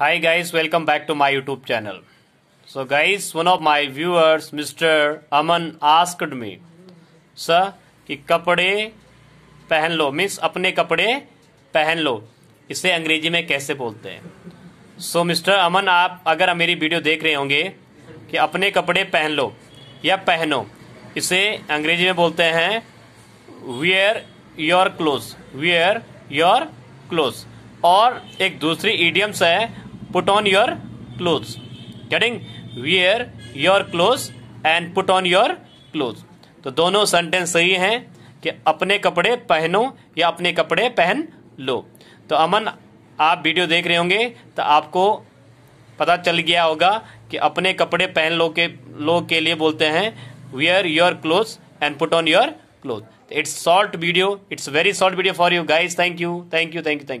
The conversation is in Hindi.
Hi guys, welcome back to my YouTube channel. So guys, one of my viewers, Mr. Aman asked me, Sir, कि कपड़े पहन लो मीन्स अपने कपड़े पहन लो इसे अंग्रेजी में कैसे बोलते हैं सो so, मिस्टर अमन आप अगर मेरी वीडियो देख रहे होंगे कि अपने कपड़े पहन लो या पहनो इसे अंग्रेजी में बोलते हैं wear your clothes wear your clothes और एक दूसरी ईडियम्स है put on your cloth getting wear your cloth and put on your cloth तो दोनों सेंटेंस सही हैं कि अपने कपड़े पहनो या अपने कपड़े पहन लो तो अमन आप वीडियो देख रहे होंगे तो आपको पता चल गया होगा कि अपने कपड़े पहन लो के लो के लिए बोलते हैं wear your cloth and put on your cloth it's short video it's very short video for you guys thank you thank you thank you thank you